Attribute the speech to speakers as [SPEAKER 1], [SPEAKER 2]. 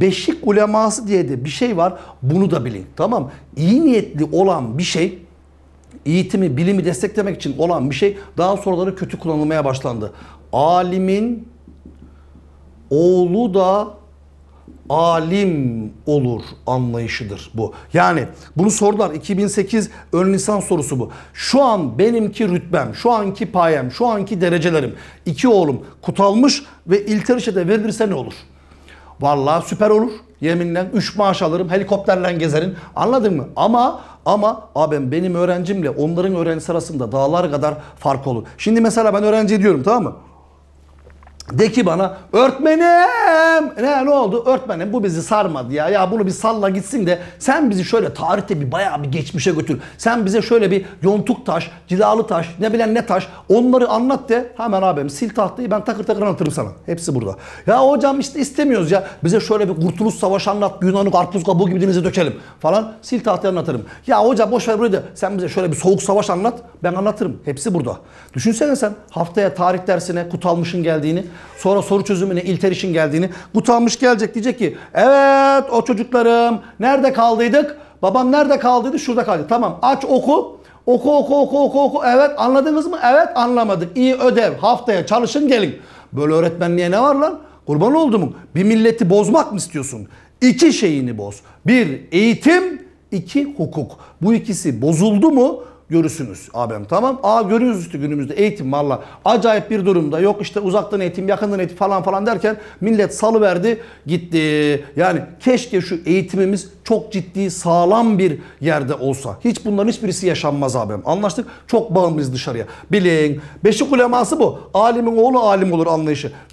[SPEAKER 1] Beşik uleması diye de bir şey var. Bunu da bilin. Tamam. İyi niyetli olan bir şey eğitimi, bilimi desteklemek için olan bir şey daha sonraları kötü kullanılmaya başlandı. Alimin oğlu da alim olur anlayışıdır bu. Yani bunu sordular 2008 ön lisans sorusu bu. Şu an benimki rütbem, şu anki payem, şu anki derecelerim. İki oğlum kutalmış ve İlter verilirse ne olur? Vallahi süper olur. Yeminle 3 maaş alırım, helikopterle gezerim. Anladın mı? Ama ama abim benim öğrencimle onların öğrencisi arasında dağlar kadar fark olur. Şimdi mesela ben öğrenci diyorum tamam mı? De ki bana örtmenim ne ne oldu örtmenim bu bizi sarmadı ya ya bunu bir salla gitsin de sen bizi şöyle tarihte bir bayağı bir geçmişe götür. Sen bize şöyle bir yontuk taş, cilalı taş, ne bilen ne taş onları anlat de hemen abim sil tahtayı ben takır takır anlatırım sana. Hepsi burada. Ya hocam işte istemiyoruz ya bize şöyle bir kurtuluş savaşı anlat Yunan'ı karpuz kabuğu gibi denize dökelim falan sil tahtayı anlatırım. Ya hocam boş ver burayı da sen bize şöyle bir soğuk savaş anlat ben anlatırım. Hepsi burada. Düşünsene sen haftaya tarih dersine Kutalmış'ın geldiğini Sonra soru çözümüne ilter işin geldiğini. Gutanmış gelecek diyecek ki evet o çocuklarım nerede kaldıydık? Babam nerede kaldıydı? Şurada kaldı. Tamam aç oku. Oku oku oku oku oku. Evet anladınız mı? Evet anlamadık. İyi ödev. Haftaya çalışın gelin. Böyle öğretmenliğe ne var lan? Kurban mu? Bir milleti bozmak mı istiyorsun? İki şeyini boz. Bir eğitim, iki hukuk. Bu ikisi bozuldu mu görürsünüz abim tamam. a görüyoruz işte günümüzde eğitim valla acayip bir durumda. Yok işte uzaktan eğitim yakından eğitim falan falan derken millet salıverdi gitti. Yani keşke şu eğitimimiz çok ciddi sağlam bir yerde olsa. Hiç bunların hiçbirisi yaşanmaz abim. Anlaştık. Çok bağımlıyız dışarıya. Bilin. Beşik uleması bu. Alimin oğlu alim olur anlayışı. Ve